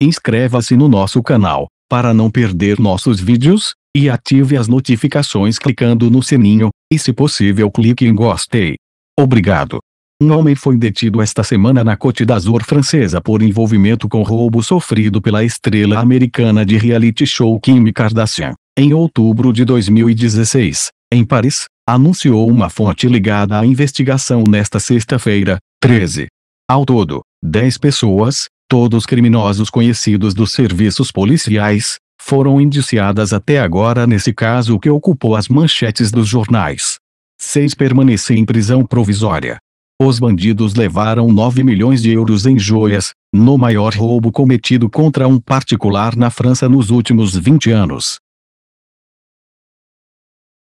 Inscreva-se no nosso canal, para não perder nossos vídeos, e ative as notificações clicando no sininho, e se possível clique em gostei. Obrigado. Um homem foi detido esta semana na Côte d'Azur francesa por envolvimento com roubo sofrido pela estrela americana de reality show Kim Kardashian. Em outubro de 2016, em Paris, anunciou uma fonte ligada à investigação nesta sexta-feira, 13. Ao todo, 10 pessoas, todos os criminosos conhecidos dos serviços policiais, foram indiciadas até agora nesse caso que ocupou as manchetes dos jornais. Seis permanecem em prisão provisória. Os bandidos levaram 9 milhões de euros em joias, no maior roubo cometido contra um particular na França nos últimos 20 anos.